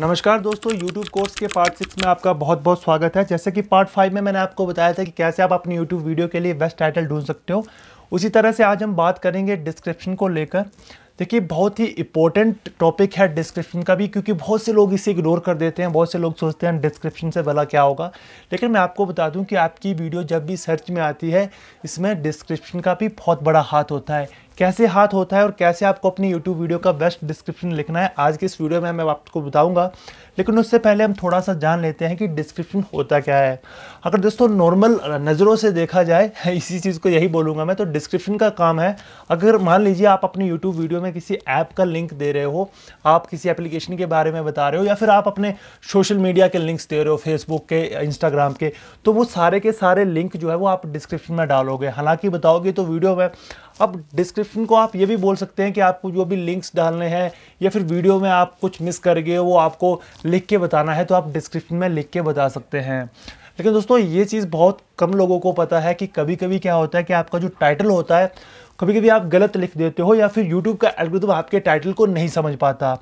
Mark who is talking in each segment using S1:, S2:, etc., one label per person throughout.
S1: नमस्कार दोस्तों YouTube course के पार्ट सिक्स में आपका बहुत बहुत स्वागत है जैसे कि पार्ट फाइव में मैंने आपको बताया था कि कैसे आप अपनी YouTube वीडियो के लिए बेस्ट टाइटल ढूंढ सकते हो उसी तरह से आज हम बात करेंगे डिस्क्रिप्शन को लेकर देखिए बहुत ही इंपॉर्टेंट टॉपिक है डिस्क्रिप्शन का भी क्योंकि बहुत से लोग इसे इग्नोर कर देते हैं बहुत से लोग सोचते हैं डिस्क्रिप्शन से भला क्या होगा लेकिन मैं आपको बता दूं कि आपकी वीडियो जब भी सर्च में आती है इसमें डिस्क्रिप्शन का भी बहुत बड़ा हाथ होता है कैसे हाथ होता है और कैसे आपको अपनी यूट्यूब वीडियो का बेस्ट डिस्क्रिप्शन लिखना है आज के इस वीडियो में मैं आपको बताऊंगा लेकिन उससे पहले हम थोड़ा सा जान लेते हैं कि डिस्क्रिप्शन होता क्या है अगर दोस्तों नॉर्मल नज़रों से देखा जाए इसी चीज़ को यही बोलूंगा मैं तो डिस्क्रिप्शन का काम है अगर मान लीजिए आप अपनी यूट्यूब वीडियो में किसी ऐप का लिंक दे रहे हो आप किसी एप्लीकेशन के बारे में बता रहे हो या फिर आप अपने सोशल मीडिया के लिंक्स दे रहे हो फेसबुक के इंस्टाग्राम के तो वो सारे के सारे लिंक जो है वो आप डिस्क्रिप्शन में डालोगे हालांकि बताओगे तो वीडियो में अब डिस्क्रिप्शन को आप ये भी बोल सकते हैं कि आपको जो भी लिंक्स डालने हैं या फिर वीडियो में आप कुछ मिस कर गए वो आपको लिख के बताना है तो आप डिस्क्रिप्शन में लिख के बता सकते हैं लेकिन दोस्तों ये चीज़ बहुत कम लोगों को पता है कि कभी कभी क्या होता है कि आपका जो टाइटल होता है कभी कभी आप गलत लिख देते हो या फिर यूट्यूब का एल्गोरिथम आपके टाइटल को नहीं समझ पाता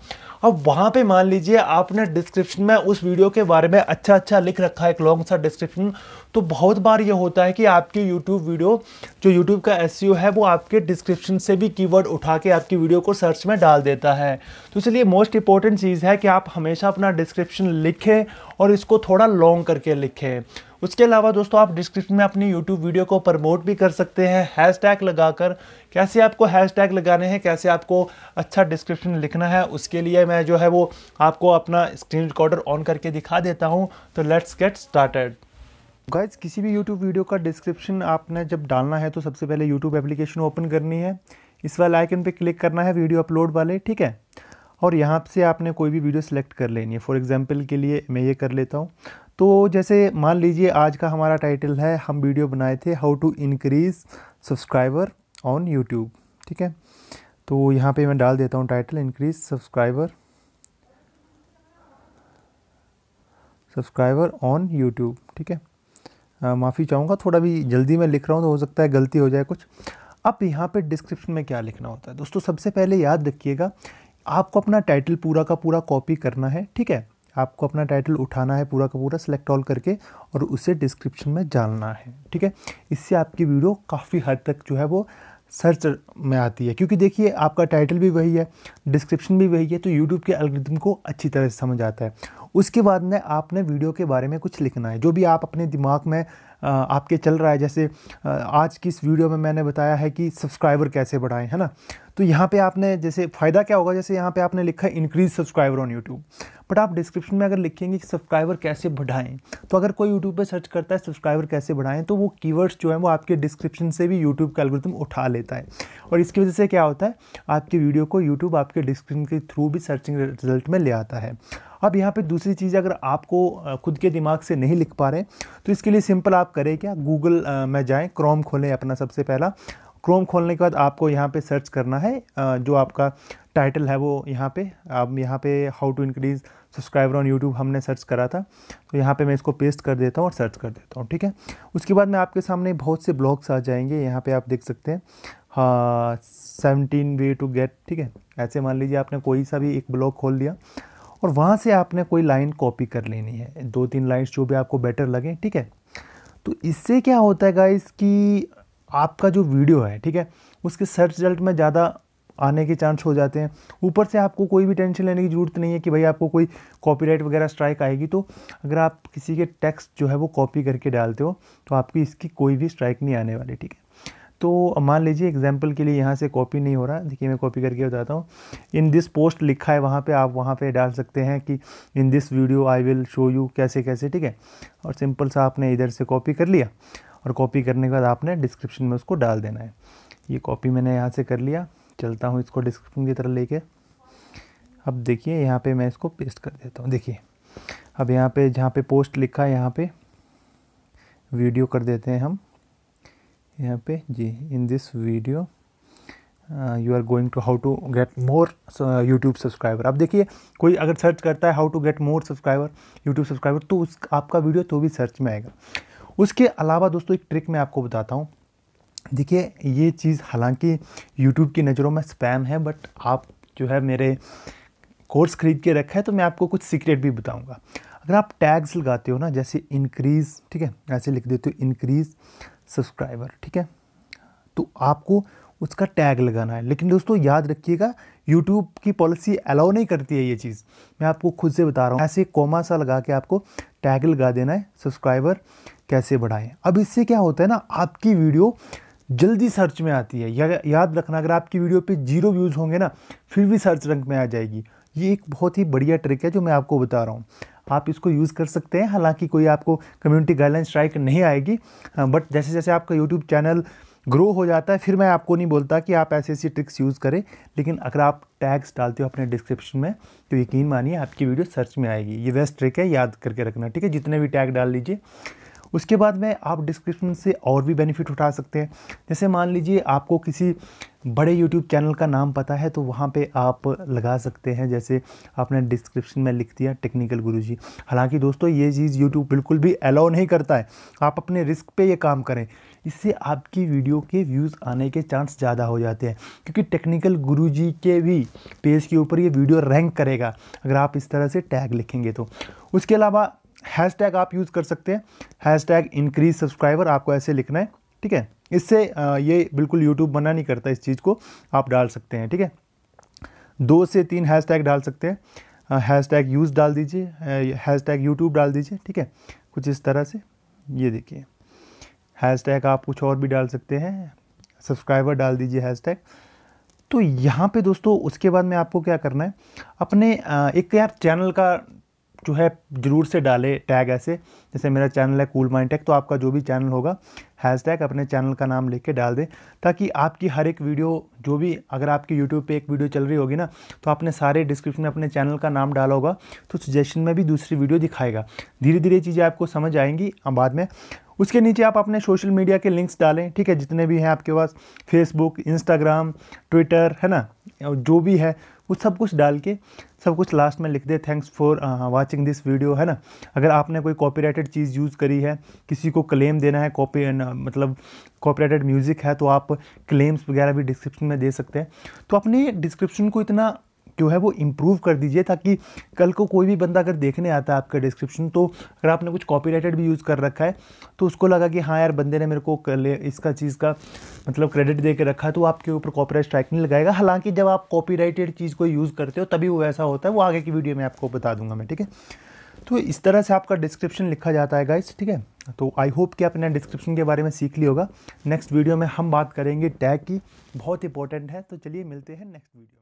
S1: अब वहाँ पे मान लीजिए आपने डिस्क्रिप्शन में उस वीडियो के बारे में अच्छा अच्छा लिख रखा है एक लॉन्ग सा डिस्क्रिप्शन तो बहुत बार ये होता है कि आपकी यूट्यूब वीडियो जो यूट्यूब का एस e है वो आपके डिस्क्रिप्शन से भी कीवर्ड उठा के आपकी वीडियो को सर्च में डाल देता है तो इसलिए मोस्ट इंपॉर्टेंट चीज़ है कि आप हमेशा अपना डिस्क्रिप्शन लिखें और इसको थोड़ा लॉन्ग करके लिखें उसके अलावा दोस्तों आप डिस्क्रिप्शन में अपनी यूट्यूब वीडियो को प्रमोट भी कर सकते हैं हैश लगाकर कैसे आपको हैशटैग लगाने हैं कैसे आपको अच्छा डिस्क्रिप्शन लिखना है उसके लिए मैं जो है वो आपको अपना स्क्रीन रिकॉर्डर ऑन करके दिखा देता हूँ तो लेट्स गेट स्टार्टेड गाइज किसी भी यूट्यूब वीडियो का डिस्क्रिप्शन आपने जब डालना है तो सबसे पहले यूट्यूब एप्लीकेशन ओपन करनी है इस वाले आइकन पे क्लिक करना है वीडियो अपलोड वाले ठीक है और यहाँ से आपने कोई भी वीडियो सेलेक्ट कर लेनी है फॉर एग्जांपल के लिए मैं ये कर लेता हूँ तो जैसे मान लीजिए आज का हमारा टाइटल है हम वीडियो बनाए थे how to increase subscriber on YouTube ठीक है तो यहाँ पे मैं डाल देता हूँ title increase subscriber subscriber on YouTube ठीक है माफ़ी चाहूँगा थोड़ा भी जल्दी मैं लिख रहा हूँ तो हो सकता है गलती हो जाए कुछ अब यहाँ पे डिस्क्रिप्शन में क्या लिखना होता है दोस्तों सबसे पहले याद रखिएगा आपको अपना टाइटल पूरा का पूरा कॉपी करना है ठीक है आपको अपना टाइटल उठाना है पूरा का पूरा सेलेक्ट ऑल करके और उसे डिस्क्रिप्शन में जानना है ठीक है इससे आपकी वीडियो काफ़ी हद तक जो है वो सर्च में आती है क्योंकि देखिए आपका टाइटल भी वही है डिस्क्रिप्शन भी वही है तो यूट्यूब के अलग्रिदम को अच्छी तरह से समझ आता है उसके बाद में आपने वीडियो के बारे में कुछ लिखना है जो भी आप अपने दिमाग में आपके चल रहा है जैसे आज की इस वीडियो में मैंने बताया है कि सब्सक्राइबर कैसे बढ़ाएं है ना तो यहाँ पे आपने जैसे फ़ायदा क्या होगा जैसे यहाँ पे आपने लिखा है increase subscriber on YouTube but आप डिस्क्रिप्शन में अगर लिखेंगे कि सब्सक्राइबर कैसे बढ़ाएं तो अगर कोई यूट्यूब पे सर्च करता है सब्सक्राइबर कैसे बढ़ाएं तो वो कीवर्ड्स जो हैं वो आपके डिस्क्रिप्शन से भी यूट्यूब का एलगोरिथम उठा लेता है और इसकी वजह से क्या होता है आपकी वीडियो को यूट्यूब आपके डिस्क्रिप्शन के थ्रू भी सर्चिंग रिजल्ट में ले आता है अब यहाँ पे दूसरी चीज़ अगर आपको खुद के दिमाग से नहीं लिख पा रहे तो इसके लिए सिंपल आप करें क्या गूगल में जाएँ क्रोम खोलें अपना सबसे पहला क्रोम खोलने के बाद आपको यहाँ पे सर्च करना है जो आपका टाइटल है वो यहाँ पे आप यहाँ पे how to increase subscriber on YouTube हमने सर्च करा था तो यहाँ पे मैं इसको पेस्ट कर देता हूँ और सर्च कर देता हूँ ठीक है उसके बाद मैं आपके सामने बहुत से ब्लॉग्स आ जाएंगे यहाँ पे आप देख सकते हैं हाँ, सेवनटीन वे टू गेट ठीक है ऐसे मान लीजिए आपने कोई सा भी एक ब्लॉग खोल दिया और वहाँ से आपने कोई लाइन कॉपी कर लेनी है दो तीन लाइन्स जो भी आपको बेटर लगे ठीक है तो इससे क्या होता है गाइस कि आपका जो वीडियो है ठीक है उसके सर्च रिजल्ट में ज़्यादा आने के चांस हो जाते हैं ऊपर से आपको कोई भी टेंशन लेने की ज़रूरत नहीं है कि भाई आपको कोई कॉपीराइट वगैरह स्ट्राइक आएगी तो अगर आप किसी के टेक्स्ट जो है वो कॉपी करके डालते हो तो आपकी इसकी कोई भी स्ट्राइक नहीं आने वाली ठीक है तो मान लीजिए एग्जाम्पल के लिए यहाँ से कॉपी नहीं हो रहा देखिए मैं कॉपी करके बताता हूँ इन दिस पोस्ट लिखा है वहाँ पे आप वहाँ पे डाल सकते हैं कि in this video I will show you कैसे कैसे ठीक है और सिंपल सा आपने इधर से कॉपी कर लिया और कॉपी करने के बाद आपने डिस्क्रिप्शन में उसको डाल देना है ये कॉपी मैंने यहाँ से कर लिया चलता हूँ इसको डिस्क्रिप्शन की तरह लेके अब देखिए यहाँ पे मैं इसको पेस्ट कर देता हूँ देखिए अब यहाँ पे जहाँ पे पोस्ट लिखा है यहाँ पे वीडियो कर देते हैं हम यहाँ पे जी in this video you are going to how to get more YouTube subscriber अब देखिए कोई अगर सर्च करता है how to get more subscriber YouTube subscriber तो उस आपका वीडियो तो भी सर्च में आएगा उसके अलावा दोस्तों एक ट्रिक मैं आपको बताता हूँ देखिए ये चीज़ हालांकि यूट्यूब की नज़रों में स्पैम है बट आप जो है मेरे कोर्स खरीद के रखा है तो मैं आपको कुछ सीक्रेट भी बताऊँगा अगर आप टैग्स लगाते हो ना जैसे इंक्रीज़ ठीक है ऐसे लिख देते हो इंक्रीज़ सब्सक्राइबर ठीक है तो आपको उसका टैग लगाना है लेकिन दोस्तों याद रखिएगा यूट्यूब की पॉलिसी अलाउ नहीं करती है ये चीज़ मैं आपको खुद से बता रहा हूँ ऐसे कोमा सा लगा के आपको टैग लगा देना है सब्सक्राइबर कैसे बढ़ाएं अब इससे क्या होता है ना आपकी वीडियो जल्दी सर्च में आती है या, याद रखना अगर आपकी वीडियो पे जीरो व्यूज़ होंगे ना फिर भी सर्च रंक में आ जाएगी ये एक बहुत ही बढ़िया ट्रिक है जो मैं आपको बता रहा हूँ आप इसको यूज़ कर सकते हैं हालांकि कोई आपको कम्युनिटी गाइडलाइन स्ट्राइक नहीं आएगी बट हाँ, जैसे जैसे आपका यूट्यूब चैनल ग्रो हो जाता है फिर मैं आपको नहीं बोलता कि आप ऐसी ऐसी ट्रिक्स यूज़ करें लेकिन अगर आप टैग्स डालते हो अपने डिस्क्रिप्शन में तो यकीन मानिए आपकी वीडियो सर्च में आएगी ये बेस्ट ट्रिक है याद करके रखना ठीक है जितने भी टैग डाल लीजिए उसके बाद में आप डिस्क्रिप्शन से और भी बेनिफिट उठा सकते हैं जैसे मान लीजिए आपको किसी बड़े YouTube चैनल का नाम पता है तो वहाँ पे आप लगा सकते हैं जैसे आपने डिस्क्रिप्शन में लिख दिया टेक्निकल गुरुजी हालांकि दोस्तों ये चीज़ YouTube बिल्कुल भी अलाउ नहीं करता है आप अपने रिस्क पे ये काम करें इससे आपकी वीडियो के व्यूज़ आने के चांस ज़्यादा हो जाते हैं क्योंकि टेक्निकल गुरु के भी पेज के ऊपर ये वीडियो रैंक करेगा अगर आप इस तरह से टैग लिखेंगे तो उसके अलावा हैश आप यूज़ कर सकते हैं हैश इंक्रीज सब्सक्राइबर आपको ऐसे लिखना है ठीक है इससे ये बिल्कुल यूट्यूब मना नहीं करता इस चीज़ को आप डाल सकते हैं ठीक है दो से तीन हैशटैग डाल सकते हैं हैशटैग यूज़ डाल दीजिए हैशटैग यूट्यूब डाल दीजिए ठीक है कुछ इस तरह से ये देखिए हैशटैग आप कुछ और भी डाल सकते हैं सब्सक्राइबर डाल दीजिए हैशटैग तो यहाँ पे दोस्तों उसके बाद में आपको क्या करना है अपने एक यार चैनल का जो है ज़रूर से डाले टैग ऐसे जैसे मेरा चैनल है कूल माइंड टैग तो आपका जो भी चैनल होगा हैश टैग अपने चैनल का नाम लेके डाल दें ताकि आपकी हर एक वीडियो जो भी अगर आपकी यूट्यूब पे एक वीडियो चल रही होगी ना तो आपने सारे डिस्क्रिप्शन में अपने चैनल का नाम डाला होगा तो सजेशन में भी दूसरी वीडियो दिखाएगा धीरे धीरे चीज़ें आपको समझ आएंगी बाद में उसके नीचे आप अपने सोशल मीडिया के लिंक्स डालें ठीक है जितने भी हैं आपके पास फेसबुक इंस्टाग्राम ट्विटर है ना जो भी है वो सब कुछ डाल के सब कुछ लास्ट में लिख दे thanks for watching this video है ना अगर आपने कोई कॉपीराइटेड चीज़ यूज़ करी है किसी को क्लेम देना है कॉपी uh, मतलब कॉपीराइटेड म्यूज़िक है तो आप क्लेम्स वगैरह भी डिस्क्रिप्शन में दे सकते हैं तो अपने डिस्क्रिप्शन को इतना जो है वो इम्प्रूव कर दीजिए ताकि कल को कोई भी बंदा अगर देखने आता है आपका डिस्क्रिप्शन तो अगर आपने कुछ कॉपी भी यूज़ कर रखा है तो उसको लगा कि हाँ यार बंदे ने मेरे को इसका चीज़ का मतलब क्रेडिट दे के रखा है तो आपके ऊपर कॉपी स्ट्राइक नहीं लगाएगा हालांकि जब आप कॉपी चीज़ को यूज़ करते हो तभी वो ऐसा होता है वो आगे की वीडियो में आपको बता दूंगा मैं ठीक है तो इस तरह से आपका डिस्क्रिप्शन लिखा जाता है गाइस ठीक है तो आई होप कि आपने डिस्क्रिप्शन के बारे में सीख लिया होगा नेक्स्ट वीडियो में हम बात करेंगे टैग की बहुत इंपॉर्टेंट है तो चलिए मिलते हैं नेक्स्ट वीडियो